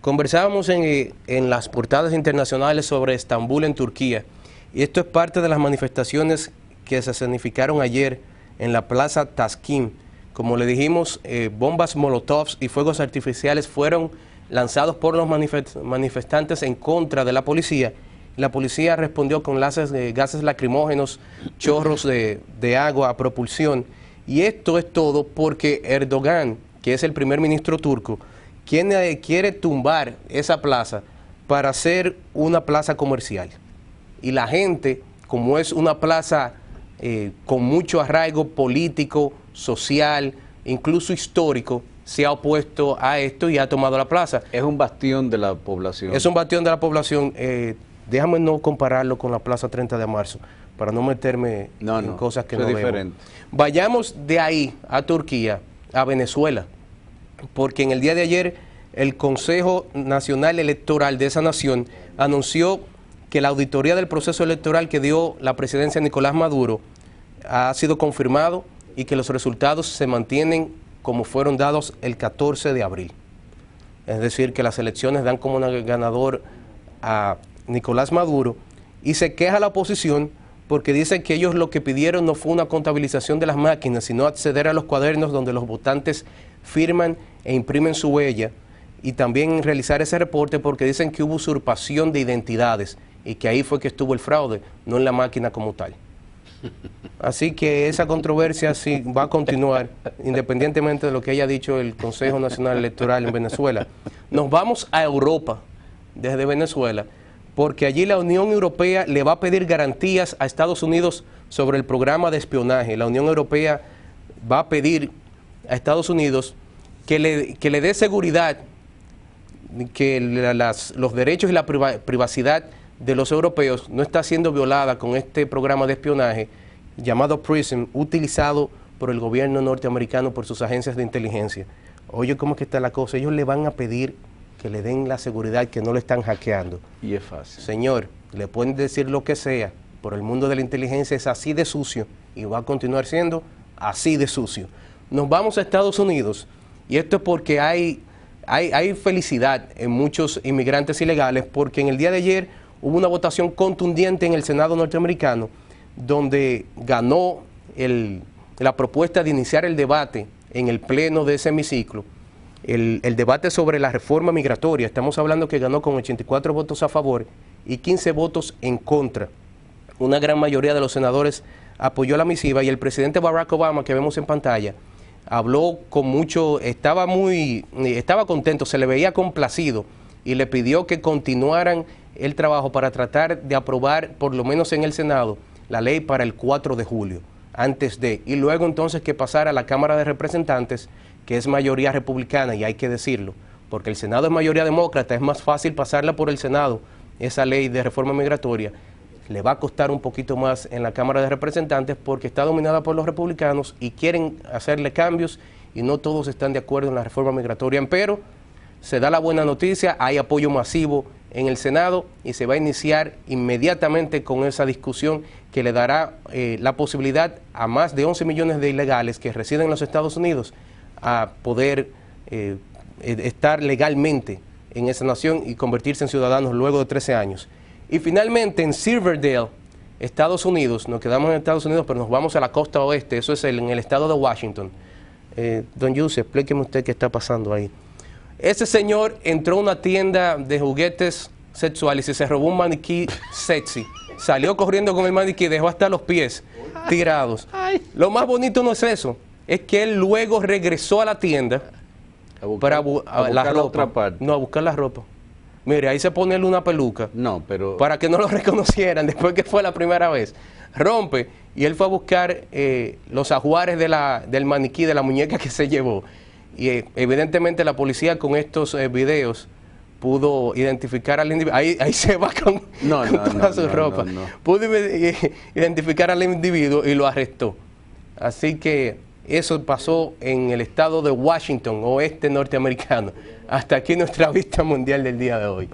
Conversábamos eh, en, las portadas internacionales sobre Estambul en Turquía y esto es parte de las manifestaciones que se significaron ayer en la plaza Taksim. Como le dijimos, eh, bombas molotovs y fuegos artificiales fueron lanzados por los manifestantes en contra de la policía. La policía respondió con gases lacrimógenos, chorros de, de agua a propulsión. Y esto es todo porque Erdogan, que es el primer ministro turco, Quién eh, quiere tumbar esa plaza para hacer una plaza comercial. Y la gente, como es una plaza eh, con mucho arraigo político, social, incluso histórico, se ha opuesto a esto y ha tomado la plaza. Es un bastión de la población. Es un bastión de la población. Eh, déjame no compararlo con la Plaza 30 de Marzo, para no meterme en cosas que no es Vayamos de ahí a Turquía, a Venezuela, porque en el día de ayer el Consejo Nacional Electoral de esa nación anunció que la auditoría del proceso electoral que dio la presidencia Nicolás Maduro ha sido confirmado y que los resultados se mantienen como fueron dados el 14 de abril. Es decir, que las elecciones dan como ganador a Nicolás Maduro y se queja la oposición porque dice que ellos lo que pidieron no fue una contabilización de las máquinas, sino acceder a los cuadernos donde los votantes firman e imprimen su huella y también realizar ese reporte porque dicen que hubo usurpación de identidades y que ahí fue que estuvo el fraude, no en la máquina como tal. Así que esa controversia sí va a continuar, independientemente de lo que haya dicho el Consejo Nacional Electoral en Venezuela. Nos vamos a Europa, desde Venezuela, porque allí la Unión Europea le va a pedir garantías a Estados Unidos sobre el programa de espionaje. La Unión Europea va a pedir a Estados Unidos que le, que le dé seguridad que los derechos y la privacidad de los europeos no está siendo violada con este programa de espionaje llamado PRISM, utilizado por el gobierno norteamericano, por sus agencias de inteligencia. Oye, ¿cómo que está la cosa? Ellos le van a pedir que le den la seguridad que no le están hackeando. Y es fácil. Señor, le pueden decir lo que sea, pero el mundo de la inteligencia es así de sucio y va a continuar siendo así de sucio. Nos vamos a Estados Unidos y esto es porque hay hay, felicidad en muchos inmigrantes ilegales porque en el día de ayer hubo una votación contundente en el Senado norteamericano donde ganó la propuesta de iniciar el debate en el pleno de ese hemiciclo. El, el, debate sobre la reforma migratoria. Estamos hablando que ganó con 84 votos a favor y 15 votos en contra. Una gran mayoría de los senadores apoyó la misiva y el presidente Barack Obama, que vemos en pantalla, habló con mucho, estaba muy, eh, estaba contento, se le veía complacido y le pidió que continuaran el trabajo para tratar de aprobar, por lo menos en el Senado, la ley para el 4 de julio, antes de, y luego entonces que pasara a la Cámara de Representantes, que es mayoría republicana, y hay que decirlo, porque el Senado es mayoría demócrata, es más fácil pasarla por el Senado, esa ley de reforma migratoria, le va a costar un poquito más en la Cámara de Representantes porque está dominada por los republicanos y quieren hacerle cambios y no todos están de acuerdo en la reforma migratoria, pero se da la buena noticia, hay apoyo masivo en el Senado y se va a iniciar inmediatamente con esa discusión que le dará eh, la posibilidad a más de 11 millones de ilegales que residen en los Estados Unidos a poder eh, e-, estar legalmente en esa nación y convertirse en ciudadanos luego de 13 años. Y finalmente en Silverdale, Estados Unidos, nos quedamos en Estados Unidos, pero nos vamos a la costa oeste, eso es el, en el estado de Washington. Eh, don Yuse, explíqueme usted qué está pasando ahí. Ese señor entró a una tienda de juguetes sexuales y se robó un maniquí sexy. Salió corriendo con el maniquí, dejó hasta los pies tirados. Lo más bonito no es eso, es que él luego regresó a la tienda para otra parte. No, a buscar la ropa. Mire, ahí se pone una peluca. No, pero. Para que no lo reconocieran después que fue la primera vez. Rompe y él fue a buscar eh, los ajuares de la, del maniquí, de la muñeca que se llevó. Y eh, evidentemente la policía con estos eh, videos pudo identificar al individuo. Ahí, se va con, no, no, no, su ropa. Pudo identificar al individuo y lo arrestó. Así que eso pasó en el estado de Washington, oeste norteamericano. Hasta aquí nuestra vista mundial del día de hoy.